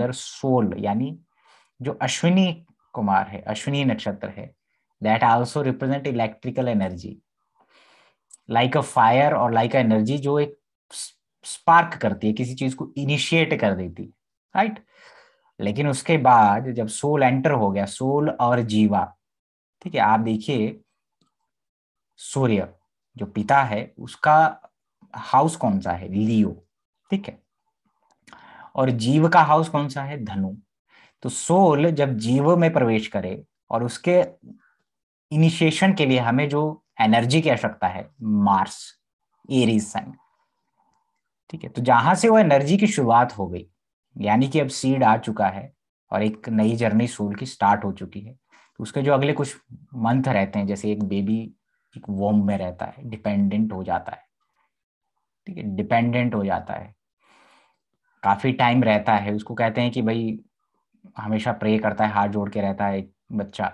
अंदर सोल यानी जो अश्विनी कुमार है अश्विनी नक्षत्र है that also represent electrical energy like a fire और लाइक अ एनर्जी जो एक स्पार्क करती है किसी चीज को इनिशिएट कर देती है राइट लेकिन उसके बाद जब सोल एंटर हो गया सोल और जीवा ठीक है आप देखिए सूर्य जो पिता है उसका हाउस कौन सा है लियो ठीक है और जीव का हाउस कौन सा है धनु तो सोल जब जीव में प्रवेश करे और उसके इनिशिएशन के लिए हमें जो एनर्जी की आवश्यकता है मार्स एरीज सन ठीक है तो जहां से वो एनर्जी की शुरुआत हो गई यानी कि अब सीड आ चुका है और एक नई जर्नी सोल की स्टार्ट हो चुकी है तो उसके जो अगले कुछ मंथ रहते हैं जैसे एक बेबी एक वोम में रहता है डिपेंडेंट हो जाता है ठीक है डिपेंडेंट हो जाता है काफी टाइम रहता है उसको कहते हैं कि भाई हमेशा प्रे करता है हाथ जोड़ के रहता है एक बच्चा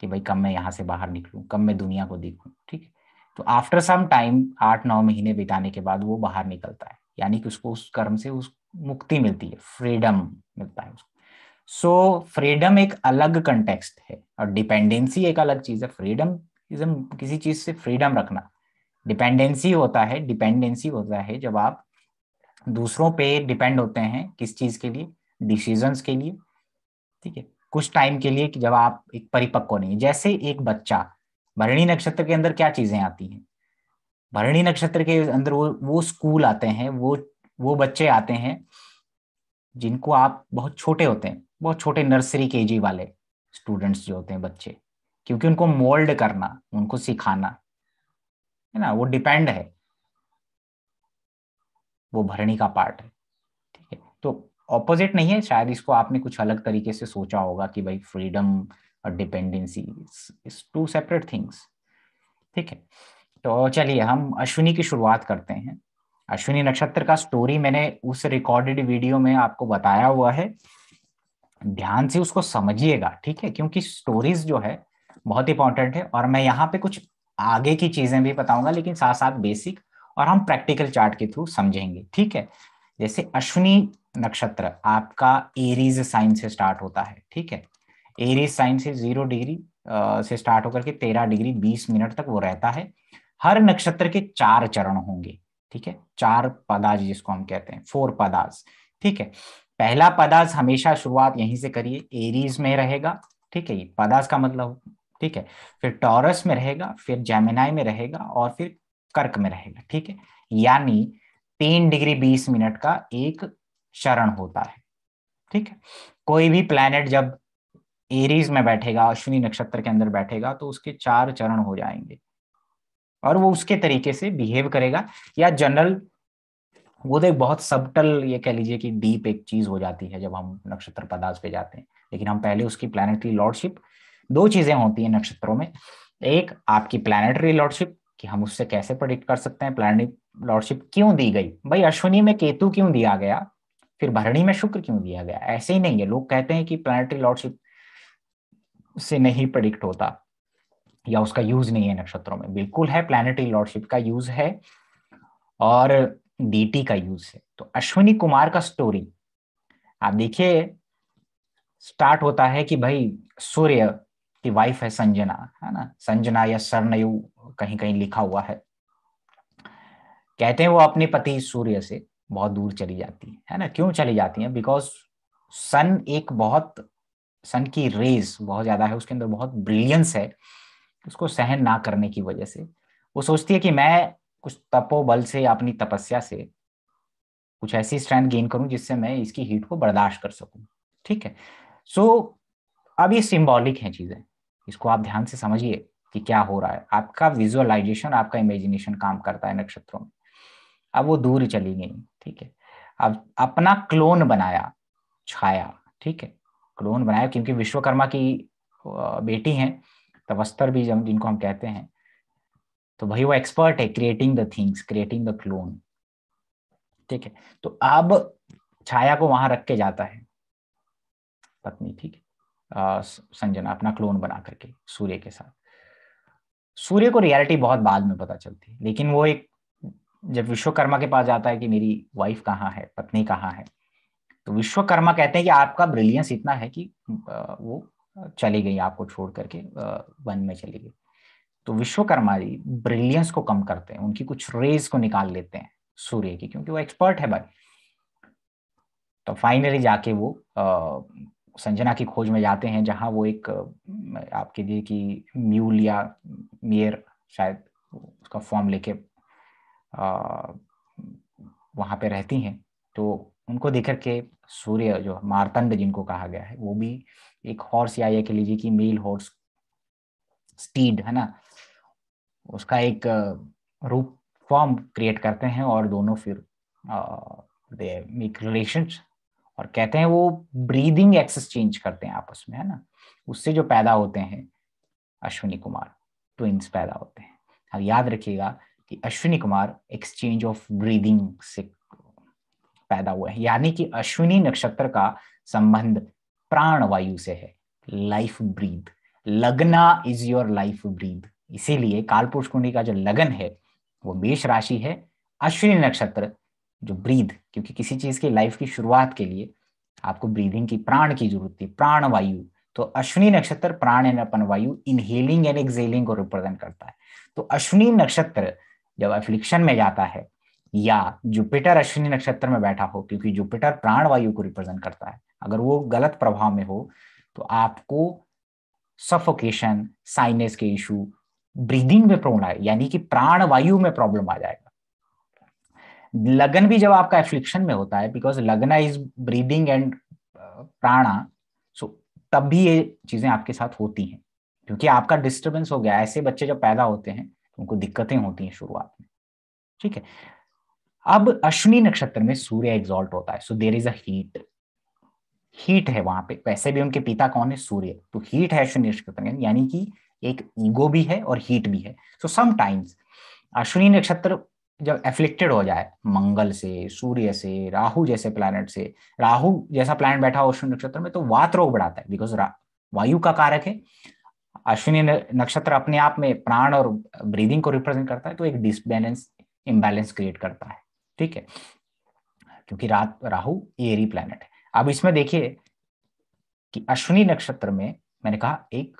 कि भाई कब मैं यहाँ से बाहर निकलूँ कब मैं दुनिया को देखूँ ठीक है तो आफ्टर सम टाइम आठ नौ महीने बिताने के बाद वो बाहर निकलता है यानी कि उसको उस कर्म से उस मुक्ति मिलती है फ्रीडम मिलता है उसको सो so, फ्रीडम एक अलग कंटेक्सट है और डिपेंडेंसी एक अलग चीज है फ्रीडम किसी चीज से फ्रीडम रखना डिपेंडेंसी होता है डिपेंडेंसी होता है जब आप दूसरों पे डिपेंड होते हैं किस चीज के लिए डिसीजन के लिए ठीक है कुछ टाइम के लिए कि जब आप एक परिपक्व नहीं जैसे एक बच्चा भरणी नक्षत्र के अंदर क्या चीजें आती हैं भरणी नक्षत्र के अंदर वो वो स्कूल आते हैं वो वो बच्चे आते हैं जिनको आप बहुत छोटे होते हैं बहुत छोटे नर्सरी के वाले स्टूडेंट्स जो होते हैं बच्चे क्योंकि उनको मोल्ड करना उनको सिखाना है ना वो डिपेंड है वो भरणी का पार्ट है ठीक है तो ऑपोजिट नहीं है शायद इसको आपने कुछ अलग तरीके से सोचा होगा कि भाई फ्रीडम और डिपेंडेंसी टू सेपरेट थिंग्स ठीक है तो चलिए हम अश्विनी की शुरुआत करते हैं अश्विनी नक्षत्र का स्टोरी मैंने उस रिकॉर्डेड वीडियो में आपको बताया हुआ है ध्यान से उसको समझिएगा ठीक है क्योंकि स्टोरीज जो है बहुत इंपॉर्टेंट है और मैं यहाँ पे कुछ आगे की चीजें भी बताऊंगा लेकिन साथ साथ बेसिक और हम प्रैक्टिकल चार्ट के थ्रू समझेंगे ठीक है जैसे अश्विनी नक्षत्र आपका एरीज साइन से स्टार्ट होता है ठीक है एरीज साइन से जीरो डिग्री से स्टार्ट होकर के तेरह डिग्री बीस मिनट तक वो रहता है हर नक्षत्र के चार चरण होंगे ठीक है चार पदाज जिसको हम कहते हैं फोर पदाज ठीक है पहला पदाज हमेशा शुरुआत यहीं से करिए एरीज में रहेगा ठीक है ये पदाज का मतलब ठीक है फिर टॉरस में रहेगा फिर जेमिनाई में रहेगा और फिर कर्क में रहेगा ठीक है यानी तीन डिग्री बीस मिनट का एक शरण होता है ठीक है कोई भी प्लैनेट जब एरीज में बैठेगा अश्विनी नक्षत्र के अंदर बैठेगा तो उसके चार चरण हो जाएंगे और वो उसके तरीके से बिहेव करेगा या जनरल वो तो एक बहुत सबटल ये कह लीजिए कि डीप एक चीज हो जाती है जब हम नक्षत्र पदार्थ पे जाते हैं लेकिन हम पहले उसकी प्लानिटरी लॉर्डशिप दो चीजें होती हैं नक्षत्रों में एक आपकी प्लानिटरी लॉर्डशिप कि हम उससे कैसे प्रोडिक्ट कर सकते हैं प्लैनेट लॉर्डशिप क्यों दी गई भाई अश्विनी में केतु क्यों दिया गया फिर भरणी में शुक्र क्यों दिया गया ऐसे ही नहीं है लोग कहते हैं कि प्लानिटरी लॉर्डशिप से नहीं प्रोडिक्ट होता या उसका यूज नहीं है नक्षत्रों में बिल्कुल है प्लानिटरी लॉर्डशिप का यूज है और डीटी का यूज है तो अश्विनी कुमार का स्टोरी आप देखिए स्टार्ट होता है कि भाई सूर्य की वाइफ है संजना है ना संजना या सरनयू कहीं कहीं लिखा हुआ है कहते हैं वो अपने पति सूर्य से बहुत दूर चली जाती है ना क्यों चली जाती है बिकॉज सन एक बहुत सन की रेज बहुत ज्यादा है उसके अंदर बहुत ब्रिलियंस है उसको सहन ना करने की वजह से वो सोचती है कि मैं कुछ तपोबल से या अपनी तपस्या से कुछ ऐसी स्ट्रेंथ गेन करूं जिससे मैं इसकी हीट को बर्दाश्त कर सकूं ठीक है सो so, अब ये सिम्बॉलिक है चीजें इसको आप ध्यान से समझिए कि क्या हो रहा है आपका विजुअलाइजेशन आपका इमेजिनेशन काम करता है नक्षत्रों में अब वो दूर चली गई ठीक है अब अपना क्लोन बनाया छाया ठीक है क्लोन बनाया क्योंकि विश्वकर्मा की बेटी है तवस्तर भी जब जिनको हम कहते हैं तो भाई वो एक्सपर्ट है creating the things creating the clone ठीक है तो अब छाया को वहां रख के जाता है पत्नी ठीक है संजना अपना क्लोन बना करके सूर्य के साथ सूर्य को रियलिटी बहुत बाद में पता चलती है लेकिन वो एक जब विश्वकर्मा के पास जाता है कि मेरी वाइफ कहाँ है पत्नी कहाँ है तो विश्वकर्मा कहते हैं कि आपका ब्रिलियंस इतना है कि वो चली गई आपको छोड़ करके वन में चली गई तो विश्वकर्मा जी ब्रिलियंस को कम करते हैं उनकी कुछ रेज को निकाल लेते हैं सूर्य की क्योंकि वो एक्सपर्ट है भाई तो फाइनली जाके वो संजना की खोज में जाते हैं जहाँ वो एक आपके लिए कि म्यूल या मेयर शायद उसका फॉर्म लेके वहाँ पे रहती हैं तो उनको देख के सूर्य जो मारतंड जिनको कहा गया है वो भी एक हॉर्स या ये कह लीजिए कि मेल हॉर्स स्टीड है ना उसका एक रूप फॉर्म क्रिएट करते हैं और दोनों फिर दे मेक रिलेशंस और कहते हैं वो ब्रीदिंग एक्सचेंज करते हैं आपस में है ना उससे जो पैदा होते हैं अश्विनी कुमार ट्विंस पैदा होते हैं अब याद रखिएगा कि Ashwini Kumar exchange of breathing से पैदा हुआ है यानी कि अश्विनी नक्षत्र का संबंध प्राण वायु से है लाइफ ब्रीद लगना इज योर लाइफ ब्रीद इसीलिए कालपुरुष कुंडी का जो लगन है वो मेष राशि है अश्विनी नक्षत्र जो ब्रीद क्योंकि किसी चीज की लाइफ की शुरुआत के लिए आपको ब्रीदिंग की प्राण की जरूरत थी प्राण वायु तो अश्विनी नक्षत्र प्राण एंड अपन वायु इनहेलिंग एंड एक्सेलिंग को रिप्रेजेंट करता है तो अश्विनी नक्षत्र जब अफ्लिक्शन में जाता है या जुपिटर अश्विनी नक्षत्र में बैठा हो क्योंकि जुपिटर प्राण वायु को रिप्रेजेंट करता है अगर वो गलत प्रभाव में हो तो आपको सफोकेशन साइनस के इशू ब्रीदिंग में प्रॉब्लम आए यानी कि प्राण वायु में प्रॉब्लम आ जाएगा लगन भी जब आपका एफ्लिक्शन में होता है बिकॉज लगना इज ब्रीदिंग एंड प्राणा सो तब भी ये चीजें आपके साथ होती हैं क्योंकि आपका डिस्टर्बेंस हो गया ऐसे बच्चे जब पैदा होते हैं उनको दिक्कतें होती हैं शुरुआत में ठीक है अब अश्विनी नक्षत्र में सूर्य एग्जॉल्ट होता है so there is a heat heat है वहां पे वैसे भी उनके पिता कौन है सूर्य तो हीट है अश्विनी नक्षत्र में यानी कि एक ईगो भी है और हीट भी है सो समाइम्स अश्विनी नक्षत्र जब एफ्लिक्टेड हो जाए मंगल से सूर्य से राहु जैसे प्लैनेट से राहु जैसा प्लैनेट बैठा हो अश्विनी नक्षत्र में तो वात रोग बढ़ाता है बिकॉज वायु का कारक है अश्विनी नक्षत्र अपने आप में प्राण और ब्रीदिंग को रिप्रेजेंट करता है तो एक डिसबैलेंस इम्बैलेंस क्रिएट करता है ठीक है क्योंकि रात राहु एरी प्लैनेट है अब इसमें देखिए कि अश्विनी नक्षत्र में मैंने कहा एक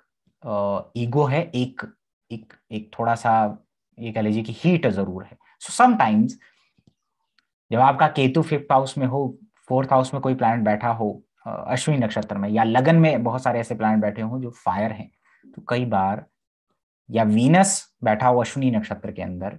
ईगो है एक एक एक थोड़ा सा ये कह लीजिए कि हीट जरूर है सो समटाइम्स जब आपका केतु फिफ्थ हाउस में हो फोर्थ हाउस में कोई प्लान बैठा हो अश्विनी नक्षत्र में या लगन में बहुत सारे ऐसे प्लान बैठे हों जो फायर हैं तो कई बार या वीनस बैठा हो अश्विनी नक्षत्र के अंदर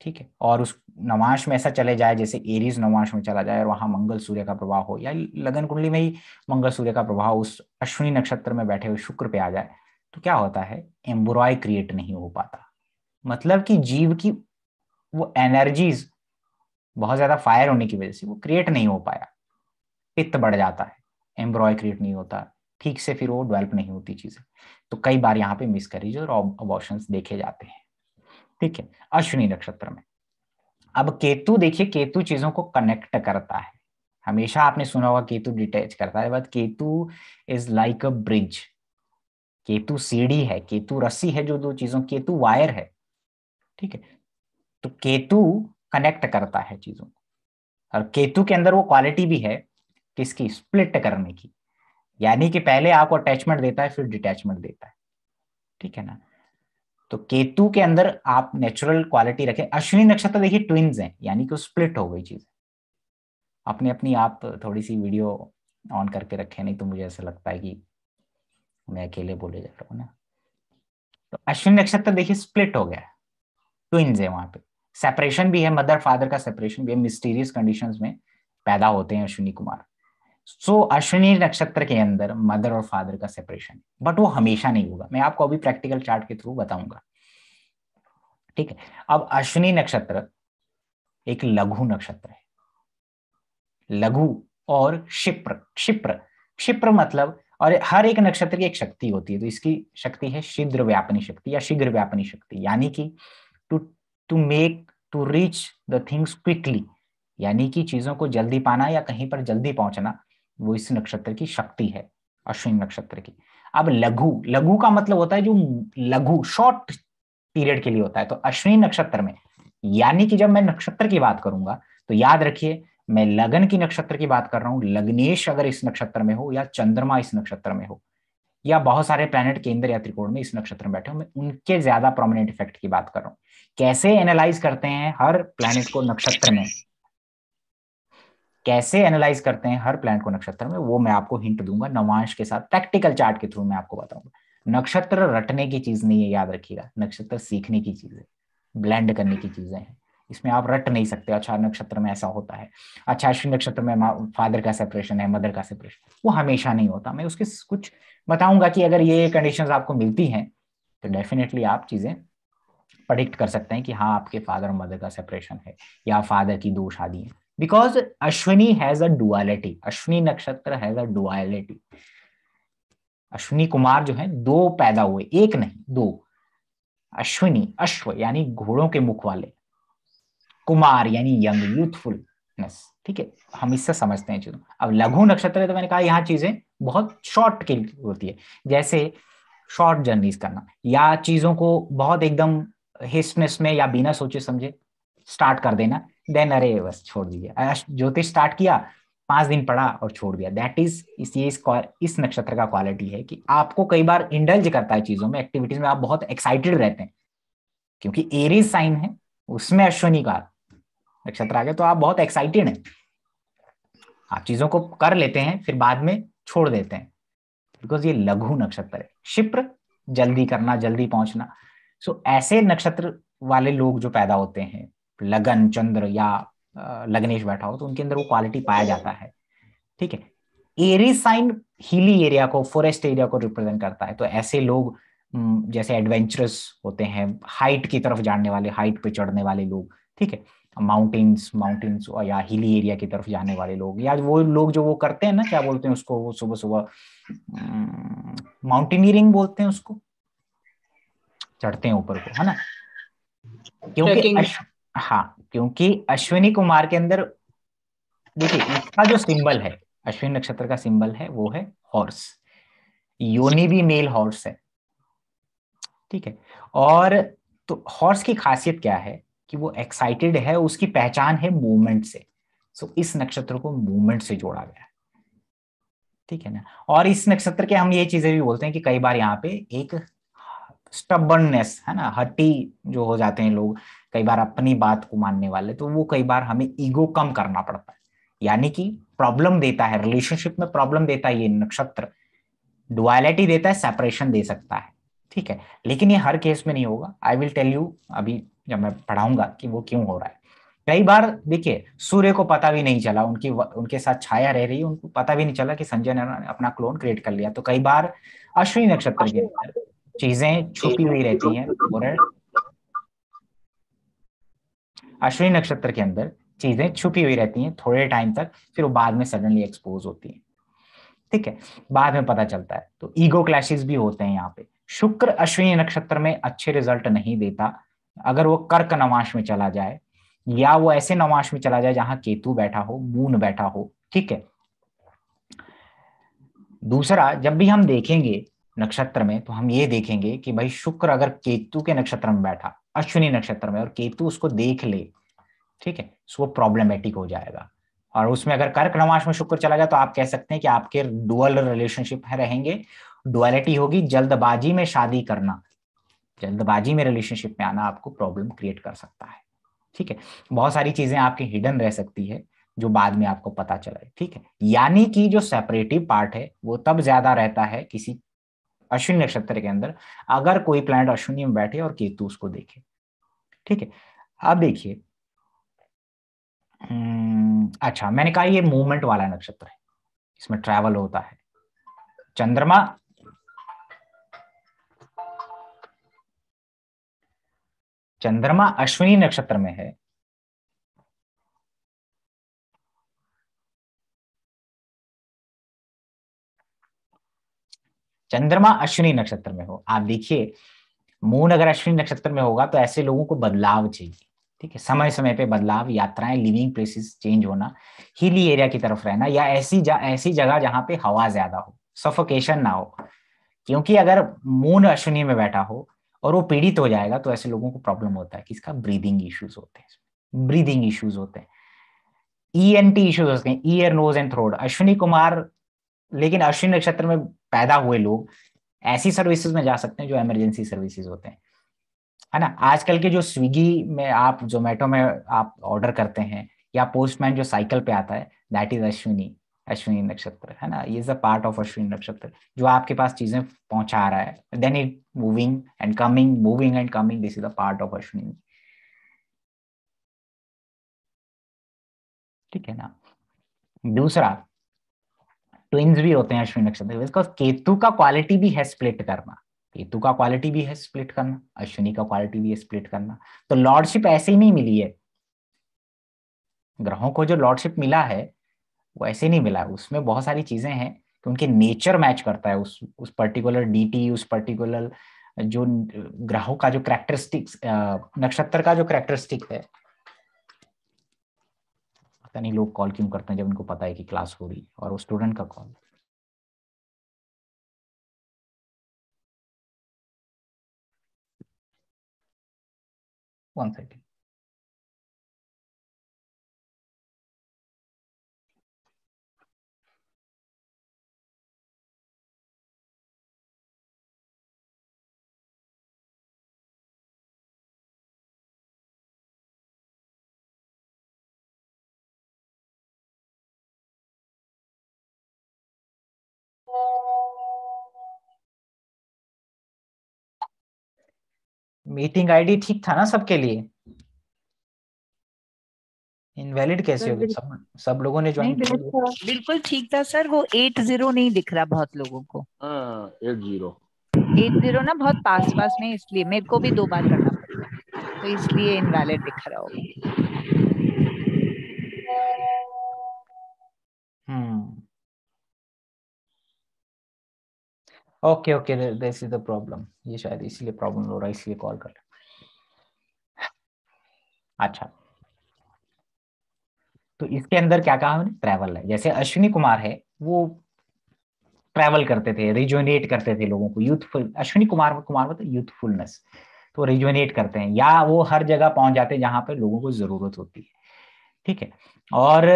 ठीक है और उस नवांश में ऐसा चले जाए जैसे एरीज नवांश में चला जाए और वहां मंगल सूर्य का प्रभाव हो या लगन कुंडली में ही मंगल सूर्य का प्रभाव उस अश्विनी नक्षत्र में बैठे हुए शुक्र पे आ जाए तो क्या होता है एम्बुरॉय क्रिएट नहीं हो पाता मतलब कि जीव की वो एनर्जीज बहुत ज्यादा फायर होने की वजह से वो क्रिएट नहीं हो पाया पित्त बढ़ जाता है एम्ब्रॉय क्रिएट नहीं होता ठीक से फिर वो डेवलप नहीं होती चीजें तो कई बार यहाँ पे करीज और अबॉर्शन देखे जाते हैं ठीक है अश्विनी नक्षत्र में अब केतु देखिए केतु चीजों को कनेक्ट करता है हमेशा आपने सुना होगा केतु डिटैच करता है but Ketu is like a bridge Ketu सीढ़ी है केतु रस्सी है जो दो चीजों केतु वायर है ठीक है तो केतु कनेक्ट करता है चीजों को और केतु के अंदर वो क्वालिटी भी है किसकी स्प्लिट करने की यानी कि पहले आपको अटैचमेंट देता है फिर डिटैचमेंट देता है ठीक है ना तो केतु के अंदर आप नेचुरल क्वालिटी रखें अश्विनी नक्षत्र देखिए ट्विन हैं यानी कि स्प्लिट हो गई चीज अपने अपनी आप थोड़ी सी वीडियो ऑन करके रखें नहीं तो मुझे ऐसा लगता है कि मैं अकेले बोले जा रहा हूँ ना तो अश्विन नक्षत्र देखिए स्प्लिट हो गया ट्विंस है वहां पे सेपरेशन भी है मदर फादर का सेपरेशन भी है मिस्टीरियस कंडीशंस में पैदा होते हैं अश्विनी कुमार सो so, अश्विनी नक्षत्र के अंदर मदर और फादर का सेपरेशन बट वो हमेशा नहीं होगा मैं आपको अभी प्रैक्टिकल चार्ट के थ्रू बताऊंगा ठीक है अब अश्विनी नक्षत्र एक लघु नक्षत्र है लघु और क्षिप्र क्षिप्र क्षिप्र मतलब और हर एक नक्षत्र की एक शक्ति होती है तो इसकी शक्ति है शीघ्र व्यापनी शक्ति या शीघ्र व्यापनी शक्ति यानी कि to to make to reach the things quickly यानी कि चीजों को जल्दी पाना या कहीं पर जल्दी पहुंचना वो इस नक्षत्र की शक्ति है अश्विन नक्षत्र की अब लघु लघु का मतलब होता है जो लघु शॉर्ट पीरियड के लिए होता है तो अश्विन नक्षत्र में यानी कि जब मैं नक्षत्र की बात करूंगा तो याद रखिए मैं लगन की नक्षत्र की बात कर रहा हूं लग्नेश अगर इस नक्षत्र में हो या चंद्रमा इस नक्षत्र में हो या बहुत सारे प्लैनेट केंद्र या त्रिकोण में इस नक्षत्र में बैठे हों मैं उनके ज्यादा प्रोमिनेंट इफेक्ट की बात कर रहा हूं कैसे एनालाइज करते हैं हर प्लैनेट को नक्षत्र में कैसे एनालाइज करते हैं हर प्लैनेट को नक्षत्र में वो मैं आपको हिंट दूंगा नवांश के साथ प्रैक्टिकल चार्ट के थ्रू मैं आपको बताऊंगा नक्षत्र रटने की चीज नहीं है याद रखिएगा नक्षत्र सीखने की चीज है ब्लेंड करने की चीजें हैं इसमें आप रट नहीं सकते अच्छा नक्षत्र में ऐसा होता है अच्छा अश्विन नक्षत्र में फादर का सेपरेशन है मदर का सेपरेशन वो हमेशा नहीं होता मैं उसके कुछ बताऊंगा कि अगर ये कंडीशन आपको मिलती हैं तो डेफिनेटली आप चीज़ें प्रडिक्ट कर सकते हैं कि हाँ आपके फादर और मदर का सेपरेशन है या फादर की दो शादी है because Ashwini has a duality Ashwini नक्षत्र has a duality Ashwini Kumar जो है दो पैदा हुए एक नहीं दो अश्विनी अश्व यानी घोड़ों के मुख वाले कुमार यानी यंग यूथफुल माइनस ठीक है हम इससे समझते हैं चीजों अब लघु नक्षत्र है तो मैंने कहा यहाँ चीजें बहुत शॉर्ट के होती है जैसे शॉर्ट जर्नीज करना या चीजों को बहुत एकदम हिस्टनेस में या बिना सोचे समझे स्टार्ट कर देना देन अरे बस छोड़ दीजिए ज्योतिष स्टार्ट किया पांच दिन पढ़ा और छोड़ दिया दैट इज इस ये इस, इस नक्षत्र का क्वालिटी है कि आपको कई बार इंडल्ज करता है चीजों में एक्टिविटीज में आप बहुत एक्साइटेड रहते हैं क्योंकि एरीज साइन है उसमें अश्वनी का नक्षत्र आ गया तो आप बहुत एक्साइटेड हैं आप चीजों को कर लेते हैं फिर बाद में छोड़ देते हैं बिकॉज ये लघु नक्षत्र है क्षिप्र जल्दी करना जल्दी पहुंचना सो ऐसे नक्षत्र वाले लोग जो पैदा होते हैं लगन चंद्र या लग्नेश बैठा हो तो उनके अंदर वो क्वालिटी पाया जाता है ठीक है एरी साइन हिली एरिया को फॉरेस्ट एरिया को रिप्रेजेंट करता है तो ऐसे लोग हम्म, जैसे एडवेंचरस होते हैं हाइट की तरफ जाने वाले हाइट पे चढ़ने वाले लोग ठीक है माउंटेन्स माउंटेन्स या हिली एरिया की तरफ जाने वाले लोग या वो लोग जो वो करते हैं ना क्या बोलते हैं उसको वो सुबह सुबह माउंटेनियरिंग बोलते हैं उसको चढ़ते हैं ऊपर को है ना क्योंकि हाँ क्योंकि अश्विनी कुमार के अंदर देखिए इसका जो सिंबल है अश्विन नक्षत्र का सिंबल है वो है हॉर्स योनि भी मेल हॉर्स है ठीक है और तो हॉर्स की खासियत क्या है कि वो एक्साइटेड है उसकी पहचान है मूवमेंट से सो so, इस नक्षत्र को मूवमेंट से जोड़ा गया है ठीक है ना और इस नक्षत्र के हम ये चीजें भी बोलते हैं कि कई बार यहाँ पे एक स्टबर्ननेस है ना हट्टी जो हो जाते हैं लोग कई बार अपनी बात को मानने वाले तो वो कई बार हमें ईगो कम करना पड़ता है यानी कि प्रॉब्लम देता है रिलेशनशिप में प्रॉब्लम देता है ये नक्षत्र डुअलिटी देता है सेपरेशन दे सकता है ठीक है लेकिन ये हर केस में नहीं होगा आई विल टेल यू अभी जब मैं पढ़ाऊंगा कि वो क्यों हो रहा है कई बार देखिए सूर्य को पता भी नहीं चला उनकी उनके साथ छाया रह रही उनको पता भी नहीं चला कि संजय ने अपना क्लोन क्रिएट कर लिया तो कई बार अश्विनी नक्षत्र के अंदर चीजें छुपी हुई रहती है अश्विनी नक्षत्र के अंदर चीजें छुपी हुई रहती हैं थोड़े टाइम तक फिर वो बाद में सडनली एक्सपोज होती हैं ठीक है बाद में पता चलता है तो ईगो क्लैशेस भी होते हैं यहाँ पे शुक्र अश्विनी नक्षत्र में अच्छे रिजल्ट नहीं देता अगर वो कर्क नवाश में चला जाए या वो ऐसे नवाश में चला जाए जहां केतु बैठा हो मून बैठा हो ठीक है दूसरा जब भी हम देखेंगे नक्षत्र में तो हम ये देखेंगे कि भाई शुक्र अगर केतु के नक्षत्र में बैठा अश्विनी नक्षत्र में और केतु उसको देख ले ठीक है सो प्रॉब्लमेटिक हो जाएगा और उसमें अगर कर्क नवाश में शुक्र चला गया तो आप कह सकते हैं कि आपके डुअल रिलेशनशिप रहेंगे डुअलिटी होगी जल्दबाजी में शादी करना जल्दबाजी में रिलेशनशिप में आना आपको प्रॉब्लम क्रिएट कर सकता है ठीक है बहुत सारी चीजें आपकी हिडन रह सकती है जो बाद में आपको पता चले ठीक है यानी कि जो सेपरेटिव पार्ट है वो तब ज्यादा रहता है किसी अश्विनी नक्षत्र के अंदर अगर कोई प्लैनेट अश्विनी में बैठे और केतु उसको देखे ठीक है अब देखिए हम्म, अच्छा मैंने कहा ये मूवमेंट वाला नक्षत्र है इसमें ट्रैवल होता है चंद्रमा चंद्रमा अश्विनी नक्षत्र में है चंद्रमा अश्विनी नक्षत्र में हो आप देखिए मून अगर अश्विनी नक्षत्र में होगा तो ऐसे लोगों को बदलाव चाहिए ठीक है समय समय पे बदलाव यात्राएं लिविंग प्लेसेस चेंज होना हिली एरिया की तरफ रहना या ऐसी जा, ऐसी जगह जहां पे हवा ज्यादा हो सफोकेशन ना हो क्योंकि अगर मून अश्विनी में बैठा हो और वो पीड़ित हो जाएगा तो ऐसे लोगों को प्रॉब्लम होता है कि इसका ब्रीदिंग इश्यूज होते हैं ब्रीदिंग इश्यूज होते हैं ई एन टी इश्यूज होते हैं ear nose and throat Ashwini Kumar लेकिन अश्विनी नक्षत्र में पैदा हुए लोग ऐसी सर्विसेज में जा सकते हैं जो इमरजेंसी सर्विसेज होते हैं है ना आजकल के जो स्विगी में आप जोमेटो में आप ऑर्डर करते हैं या पोस्टमैन जो साइकिल पे आता है दैट इज अश्विनी अश्विनी नक्षत्र है ना ये is a part of Ashwini नक्षत्र जो आपके पास चीजें पहुंचा रहा है then it moving and coming moving and coming this is a part of Ashwini ठीक है ना दूसरा ट्विंस भी होते हैं अश्विनी नक्षत्र बिकॉज केतु का क्वालिटी भी है स्प्लिट करना केतु का क्वालिटी भी है स्प्लिट करना अश्विनी का क्वालिटी भी है स्प्लिट करना तो लॉर्डशिप ऐसे ही नहीं मिली है ग्रहों को जो लॉर्डशिप मिला है वो ऐसे नहीं मिला उसमें बहुत सारी चीजें हैं कि उनके नेचर मैच करता है उस उस पर्टिकुलर डीटी उस पर्टिकुलर जो ग्रहों का जो करेक्टरिस्टिक्स नक्षत्र का जो करेक्टरिस्टिक है पता नहीं लोग कॉल क्यों करते हैं जब उनको पता है कि क्लास हो रही है और वो स्टूडेंट का कॉल है one second. मीटिंग आईडी ठीक था ना सबके लिए इनवैलिड कैसे हो होगी सब सब लोगों ने ज्वाइन बिल्कुल ठीक था सर वो एट जीरो नहीं दिख रहा बहुत लोगों को एट जीरो एट ना बहुत पास पास में इसलिए मेरे को भी दो बार करना पड़ेगा तो इसलिए इनवैलिड दिख रहा होगा hmm okay okay this is the problem ये शायद इसलिए प्रॉब्लम हो रहा है इसलिए कॉल कर अच्छा तो इसके अंदर क्या कहा हमने ट्रैवल है जैसे अश्विनी कुमार है वो ट्रैवल करते थे रिजोनेट करते थे लोगों को यूथफुल अश्विनी कुमार कुमार मतलब यूथफुलनेस तो रिजोनेट करते हैं या वो हर जगह पहुंच जाते हैं जहां पर लोगों को जरूरत होती है ठीक है और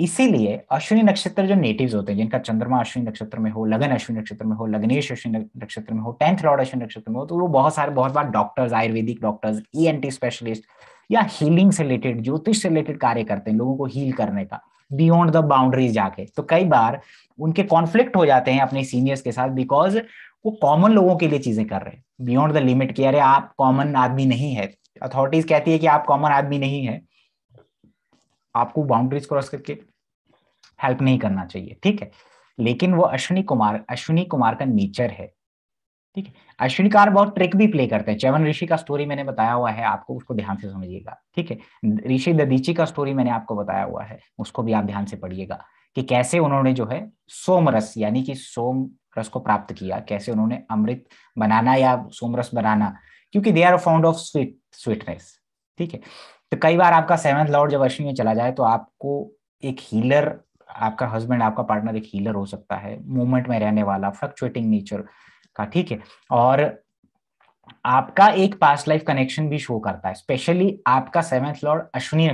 इसीलिए अश्विनी नक्षत्र जो नेटिव्स होते हैं जिनका चंद्रमा अश्विनी नक्षत्र में हो लगन अश्विनी नक्षत्र में हो लग्नेश अश्विनी नक्षत्र में हो टेंथ लॉर्ड अश्विनी नक्षत्र में हो तो वो बहुत सारे बहुत बार डॉक्टर्स आयुर्वेदिक डॉक्टर्स ई स्पेशलिस्ट या हीलिंग से रिलेटेड ज्योतिष से रिलेटेड कार्य करते हैं लोगों को हील करने का बियॉन्ड द बाउंड्रीज जाके तो कई बार उनके कॉन्फ्लिक्ट हो जाते हैं अपने सीनियर्स के साथ बिकॉज वो कॉमन लोगों के लिए चीजें कर रहे हैं बियॉन्ड द लिमिट कि अरे आप कॉमन आदमी नहीं है अथॉरिटीज कहती है कि आप कॉमन आदमी नहीं है आपको बाउंड्रीज क्रॉस करके हेल्प नहीं करना चाहिए ठीक है लेकिन वो अश्विनी कुमार अश्विनी कुमार का नेचर है ठीक है अश्विनी कुमार बहुत ट्रिक भी प्ले करते हैं चवन ऋषि का स्टोरी मैंने बताया हुआ है आपको उसको ध्यान से समझिएगा ठीक है ऋषि ददीची का स्टोरी मैंने आपको बताया हुआ है उसको भी आप ध्यान से पढ़िएगा कि कैसे उन्होंने जो है सोमरस यानी कि सोम रस को प्राप्त किया कैसे उन्होंने अमृत बनाना या सोमरस बनाना क्योंकि they are found of sweet sweetness ठीक है तो कई बार आपका सेवन लॉर्ड जब अश्विनी में चला जाए तो आपको एक हीलर आपका हस्बैंड आपका पार्टनर एक हीलर हो सकता है मूवमेंट में रहने वाला फ्लक्चुएटिंग नेचर का ठीक है और आपका एक पास्ट लाइफ कनेक्शन भी शो करता है स्पेशली आपका सेवेंथ लॉर्ड अश्विनी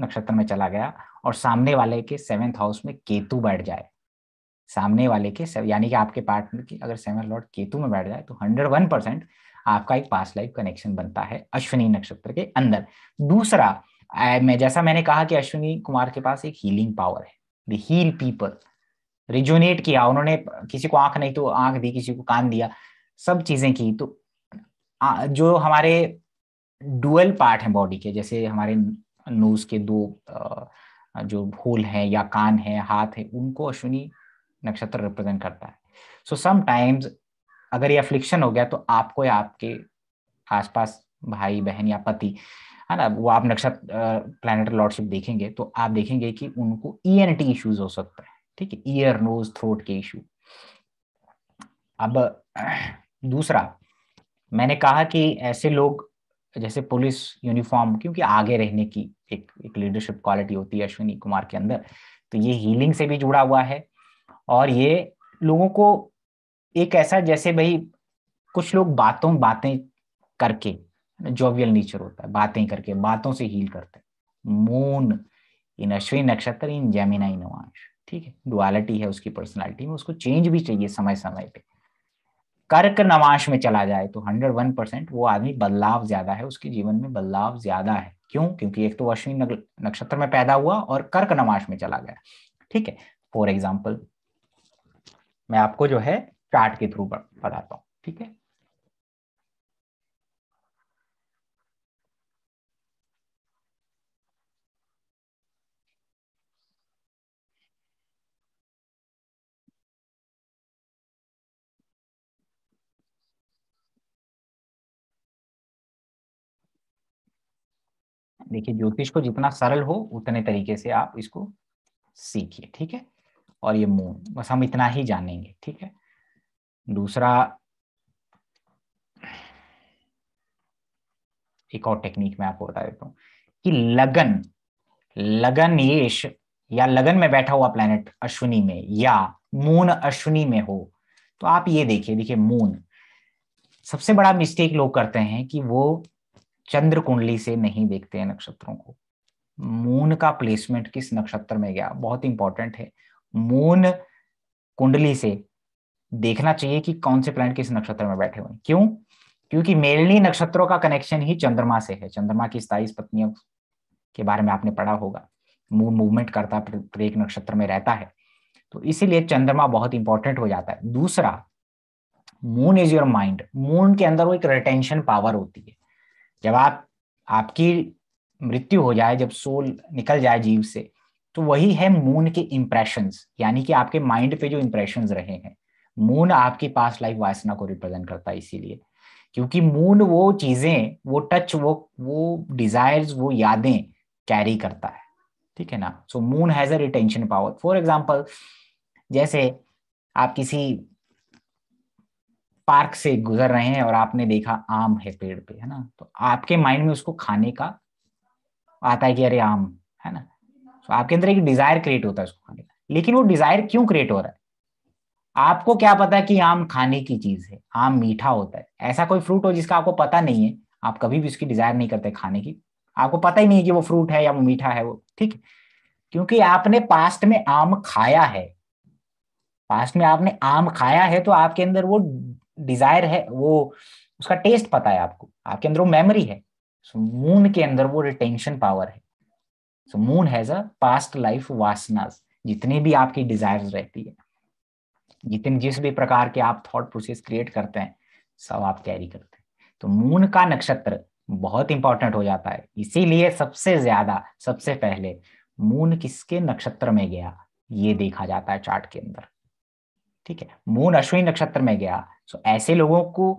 नक्षत्र में चला गया और सामने वाले के सेवेंथ हाउस में केतु बैठ जाए सामने वाले के यानी कि आपके पार्टनर की अगर सेवन लॉर्ड केतु में बैठ जाए तो हंड्रेड वन परसेंट आपका एक पास्ट लाइफ कनेक्शन बनता है अश्विनी नक्षत्र के अंदर दूसरा मैं जैसा मैंने कहा कि अश्विनी कुमार के पास एक हीलिंग पावर है हील पीपल रिजोनेट किया उन्होंने किसी को आंख नहीं तो आंख दी किसी को कान दिया सब चीजें की तो जो हमारे डुअल पार्ट है बॉडी के जैसे हमारे नोज के दो जो होल है या कान है हाथ है उनको अश्विनी नक्षत्र रिप्रेजेंट करता है सो समाइम्स अगर ये अफ्लिक्शन हो गया तो आपको या आपके आसपास भाई बहन या पति है ना वो आप नक्षत्र प्लानिटरी लॉर्डशिप देखेंगे तो आप देखेंगे कि उनको ई एन टी इशूज हो सकता है ठीक है ईयर नोज थ्रोट के इशू अब दूसरा मैंने कहा कि ऐसे लोग जैसे पुलिस यूनिफॉर्म क्योंकि आगे रहने की एक एक लीडरशिप क्वालिटी होती है अश्विनी कुमार के अंदर तो ये हीलिंग से भी जुड़ा हुआ है और ये लोगों को एक ऐसा जैसे भाई कुछ लोग बातों बातें करके जोवियल नेचर होता है बातें करके बातों से हील करते हैं मून इन अश्विन नक्षत्र इन जैमिनाई नवांश ठीक है डुअलिटी है उसकी पर्सनालिटी में उसको चेंज भी चाहिए समय समय पे कर्क नवांश में चला जाए तो हंड्रेड वन परसेंट वो आदमी बदलाव ज्यादा है उसके जीवन में बदलाव ज्यादा है क्यों क्योंकि एक तो अश्विन नक्षत्र में पैदा हुआ और कर्क नवांश में चला गया ठीक है फॉर एग्जाम्पल मैं आपको जो है चार्ट के थ्रू बताता हूँ ठीक है देखिए ज्योतिष को जितना सरल हो उतने तरीके से आप इसको सीखिए ठीक है और ये मून बस हम इतना ही जानेंगे ठीक है दूसरा एक और टेक्निक मैं आपको बता देता हूँ कि लगन लगन येश या लगन में बैठा हुआ प्लेनेट अश्विनी में या मून अश्विनी में हो तो आप ये देखिए देखिए मून सबसे बड़ा मिस्टेक लोग करते हैं कि वो चंद्र कुंडली से नहीं देखते हैं नक्षत्रों को मून का प्लेसमेंट किस नक्षत्र में गया बहुत इंपॉर्टेंट है मून कुंडली से देखना चाहिए कि कौन से प्लैनेट किस नक्षत्र में बैठे हुए क्यों क्योंकि मेलनी नक्षत्रों का कनेक्शन ही चंद्रमा से है चंद्रमा की स्थाईस पत्नियों के बारे में आपने पढ़ा होगा मून मूवमेंट करता प्रत्येक नक्षत्र में रहता है तो इसीलिए चंद्रमा बहुत इंपॉर्टेंट हो जाता है दूसरा moon is your mind moon के अंदर वो एक रिटेंशन पावर होती है जब आप आपकी मृत्यु हो जाए जब सोल निकल जाए जीव से तो वही है मून के इम्प्रेशन यानी कि आपके माइंड पे जो इम्प्रेशन रहे हैं मून आपकी पास्ट लाइफ वासना को रिप्रेजेंट करता है इसीलिए क्योंकि मून वो चीजें वो टच वो वो डिजायर वो यादें कैरी करता है ठीक है ना so moon has a retention power for example जैसे आप किसी पार्क से गुजर रहे हैं और आपने देखा आम है पेड़ पे है ना तो आपके माइंड में उसको खाने का आता है कि अरे आम है ना तो आपके अंदर एक डिजायर क्रिएट होता है उसको खाने का लेकिन वो डिजायर क्यों क्रिएट हो रहा है आपको क्या पता है कि आम खाने की चीज है आम मीठा होता है ऐसा कोई फ्रूट हो जिसका आपको पता नहीं है आप कभी भी उसकी डिजायर नहीं करते खाने की आपको पता ही नहीं है कि वो फ्रूट है या वो मीठा है वो ठीक क्योंकि आपने पास्ट में आम खाया है पास्ट में आपने आम खाया है तो आपके अंदर वो डिजायर है वो उसका टेस्ट पता है आपको आपके अंदर वो मेमोरी है सो so, मून के अंदर वो रिटेंशन पावर है so moon has a past life वासनास जितनी भी आपकी डिजायर रहती है जितने जिस भी प्रकार के आप थॉट प्रोसेस क्रिएट करते हैं सब आप कैरी करते हैं तो मून का नक्षत्र बहुत इंपॉर्टेंट हो जाता है इसीलिए सबसे ज्यादा सबसे पहले मून किसके नक्षत्र में गया ये देखा जाता है चार्ट के अंदर ठीक है मून अश्विनी नक्षत्र में गया सो ऐसे लोगों को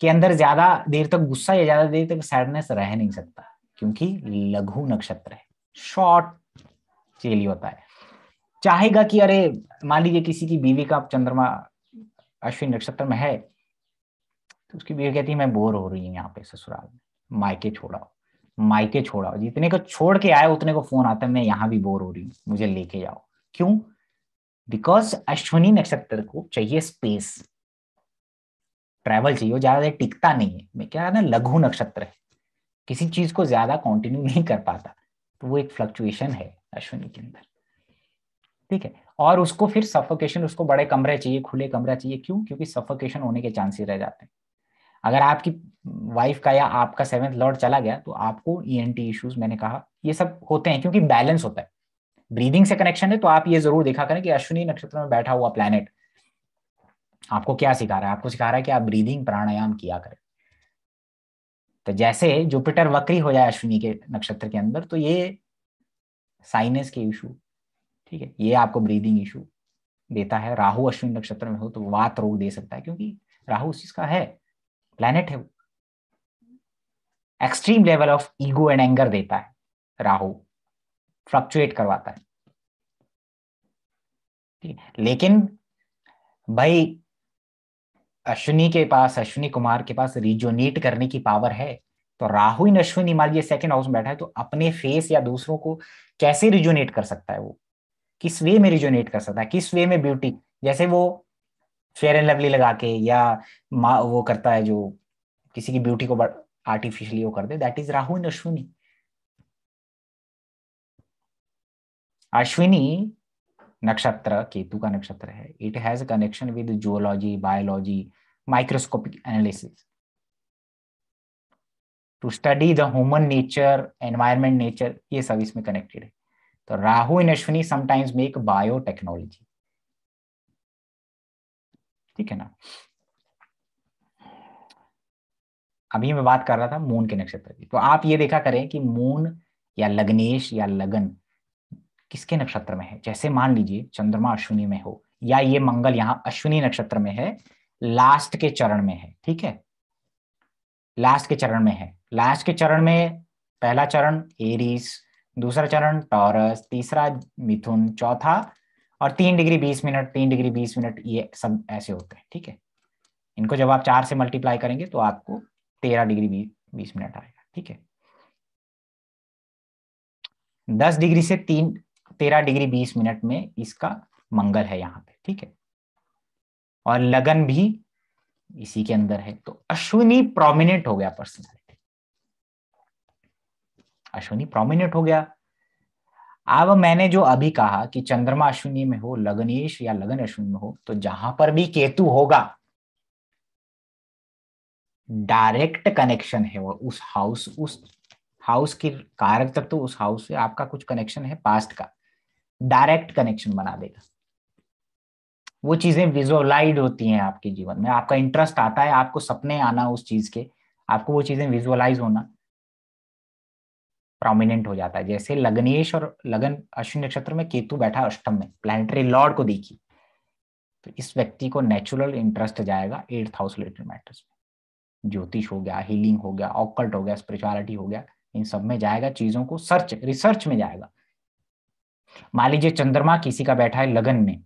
के अंदर ज्यादा देर तक गुस्सा या ज्यादा देर तक सैडनेस रह नहीं सकता क्योंकि लघु नक्षत्र है शॉर्ट चेली होता है चाहेगा कि अरे मान लीजिए किसी की बीवी का चंद्रमा अश्विन नक्षत्र में है तो उसकी बीवी कहती है मैं बोर हो रही हूँ यहाँ पे ससुराल में मायके छोड़ाओ मायके छोड़ाओ जितने को छोड़ के आए उतने को फोन आता है मैं यहाँ भी बोर हो रही हूँ मुझे लेके जाओ क्यों बिकॉज अश्वनी नक्षत्र को चाहिए स्पेस ट्रैवल चाहिए ज्यादा टिकता नहीं है मैं क्या ना लघु नक्षत्र है किसी चीज को ज्यादा कंटिन्यू नहीं कर पाता तो वो एक फ्लक्चुएशन है अश्वनी के अंदर ठीक है और उसको फिर सफोकेशन उसको बड़े कमरे चाहिए खुले कमरा चाहिए क्यों क्योंकि सफोकेशन होने के चांसेस रह जाते हैं अगर आपकी वाइफ का या आपका सेवेंथ लॉर्ड चला गया तो आपको ई एन टी इश्यूज मैंने कहा ये सब होते हैं क्योंकि बैलेंस होता है ब्रीदिंग से कनेक्शन है तो आप ये जरूर देखा करें कि अश्विनी नक्षत्र में बैठा हुआ प्लैनेट आपको क्या सिखा रहा है आपको सिखा रहा है कि आप ब्रीदिंग प्राणायाम किया करें तो जैसे जुपिटर वक्री हो जाए अश्विनी के नक्षत्र के अंदर तो ये साइनस के इशू ठीक है ये आपको ब्रीदिंग इशू देता है राहु अश्विनी नक्षत्र में हो तो वात रोग दे सकता है क्योंकि राहु उस चीज का है प्लैनेट है वो extreme level of ego and anger देता है राहु फ्लक्चुएट करवाता है लेकिन भाई अश्विनी के पास अश्विनी कुमार के पास रिजोनेट करने की पावर है तो राहु इन अश्विनी मान लीजिए सेकेंड हाउस में बैठा है तो अपने फेस या दूसरों को कैसे रिजोनेट कर सकता है वो किस वे में रिजोनेट कर सकता है किस वे में ब्यूटी जैसे वो फेयर एंड लवली लगा के या वो करता है जो किसी की ब्यूटी को आर्टिफिशियली वो कर दे that is Rahu in Ashwini Ashwini नक्षत्र केतु का नक्षत्र है it has connection with geology biology microscopic analysis to study the human nature environment nature ये सब इसमें कनेक्टेड है तो Rahu and Ashwini sometimes make biotechnology ठीक है ना अभी मैं बात कर रहा था मून के नक्षत्र की तो आप ये देखा करें कि मून या लग्नेश या लगन किसके नक्षत्र में है जैसे मान लीजिए चंद्रमा अश्विनी में हो या ये मंगल यहाँ अश्विनी नक्षत्र में है लास्ट के चरण में है ठीक है लास्ट के चरण में है लास्ट के चरण में पहला चरण एरीज दूसरा चरण टॉरस तीसरा मिथुन चौथा और तीन डिग्री बीस मिनट तीन डिग्री बीस मिनट ये सब ऐसे होते हैं ठीक है इनको जब आप चार से मल्टीप्लाई करेंगे तो आपको तेरह डिग्री बी, बीस मिनट आएगा ठीक है दस डिग्री से तीन तेरह डिग्री बीस मिनट में इसका मंगल है यहाँ पे ठीक है और लगन भी इसी के अंदर है तो अश्विनी प्रोमिनेंट हो गया पर्सनालिटी अश्विनी प्रोमिनेंट हो गया अब मैंने जो अभी कहा कि चंद्रमा अश्विनी में हो लगनेश या लगन अश्विनी में हो तो जहां पर भी केतु होगा डायरेक्ट कनेक्शन है वो उस हाउस उस हाउस के कारक तत्व तो उस हाउस से आपका कुछ कनेक्शन है पास्ट का डायरेक्ट कनेक्शन बना देगा वो चीजें विजुअलाइज होती हैं आपके जीवन में आपका इंटरेस्ट आता है आपको सपने आना उस चीज के आपको वो चीजें विजुअलाइज होना प्रोमिनेंट हो जाता है जैसे लग्नेश और लगन अश्विन नक्षत्र में केतु बैठा अष्टम में प्लानिटरी लॉर्ड को देखी तो इस व्यक्ति को नेचुरल इंटरेस्ट जाएगा एट्थ हाउस रिलेटेड मैटर्स में ज्योतिष हो गया हीलिंग हो गया ऑकल्ट हो गया स्पिरिचुअलिटी हो गया इन सब में जाएगा चीजों को सर्च रिसर्च में जाएगा मान लीजिए चंद्रमा किसी का बैठा है लगन में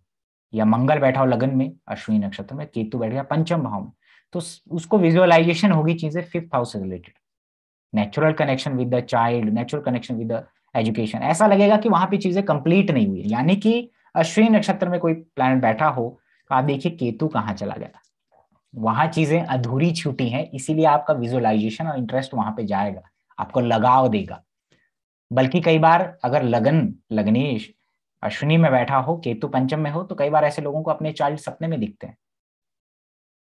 या मंगल बैठा हो लगन में अश्विनी नक्षत्र में केतु बैठ गया पंचम भाव में तो उसको विजुअलाइजेशन होगी चीजें फिफ्थ हाउस से related natural connection with the child natural connection with the education ऐसा लगेगा कि वहां पे चीजें कंप्लीट नहीं हुई यानी कि अश्विनी नक्षत्र में कोई प्लान बैठा हो तो आप देखिए केतु कहाँ चला गया वहां चीजें अधूरी छूटी हैं इसीलिए आपका विजुअलाइजेशन और इंटरेस्ट वहां पे जाएगा आपको लगाव देगा बल्कि कई बार अगर लगन लग्नेश अश्विनी में बैठा हो केतु पंचम में हो तो कई बार ऐसे लोगों को अपने चाइल्ड सपने में दिखते हैं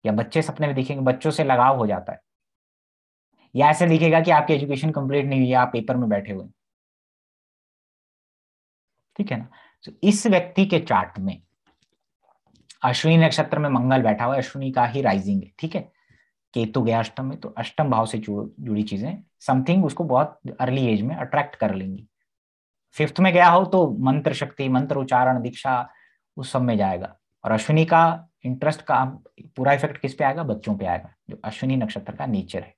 या बच्चे सपने में दिखेंगे बच्चों से लगाव हो जाता है या ऐसे दिखेगा कि आपकी एजुकेशन कंप्लीट नहीं हुई है आप पेपर में बैठे हुए ठीक है ना तो इस व्यक्ति के चार्ट में अश्विनी नक्षत्र में मंगल बैठा हुआ है अश्विनी का ही राइजिंग है ठीक है केतु गया अष्टम में तो अष्टम भाव से जुड़ी चीजें समथिंग उसको बहुत अर्ली एज में अट्रैक्ट कर लेंगी फिफ्थ में गया हो तो मंत्र शक्ति मंत्र उच्चारण दीक्षा उस सब में जाएगा और अश्विनी का इंटरेस्ट का पूरा इफेक्ट किस पे आएगा बच्चों पे आएगा जो अश्विनी नक्षत्र का नेचर है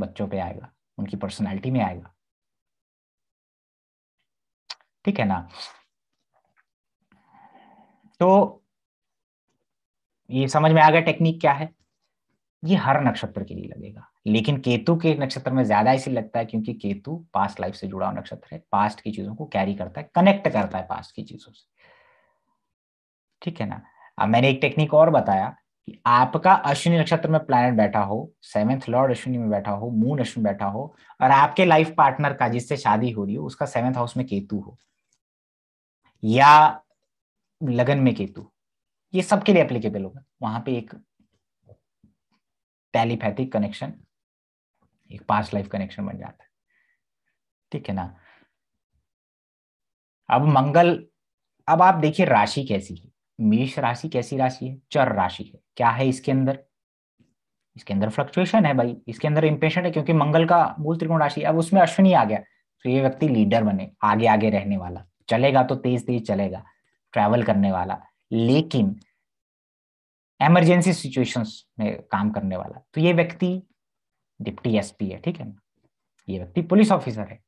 बच्चों पे आएगा उनकी पर्सनैलिटी में आएगा ठीक है ना तो ये समझ में आ गया टेक्निक क्या है ये हर नक्षत्र के लिए लगेगा लेकिन केतु के नक्षत्र में ज्यादा ऐसे लगता है क्योंकि केतु पास्ट लाइफ से जुड़ा हुआ नक्षत्र है पास्ट की चीजों को कैरी करता है कनेक्ट करता है पास्ट की चीजों से ठीक है ना अब मैंने एक टेक्निक और बताया कि आपका अश्विनी नक्षत्र में प्लैनेट बैठा हो सेवेंथ लॉर्ड अश्विनी में बैठा हो मून अश्विन बैठा हो और आपके लाइफ पार्टनर का जिससे शादी हो रही हो उसका सेवेंथ हाउस में केतु हो या लगन में केतु ये सबके लिए एप्लीकेबल होगा वहां पे एक टेलीपैथिक कनेक्शन एक पास्ट लाइफ कनेक्शन बन जाता है ठीक है ना अब मंगल अब आप देखिए राशि कैसी है मेष राशि कैसी राशि है चर राशि है क्या है इसके अंदर इसके अंदर फ्लक्चुएशन है भाई इसके अंदर इम्पेशन है क्योंकि मंगल का मूल त्रिकोण राशि अब उसमें अश्विनी आ गया तो ये व्यक्ति लीडर बने आगे आगे रहने वाला चलेगा तो तेज तेज चलेगा ट्रैवल करने वाला लेकिन एमरजेंसी सिचुएशंस में काम करने वाला तो ये व्यक्ति डिप्टी एसपी है ठीक है ना ये व्यक्ति पुलिस ऑफिसर है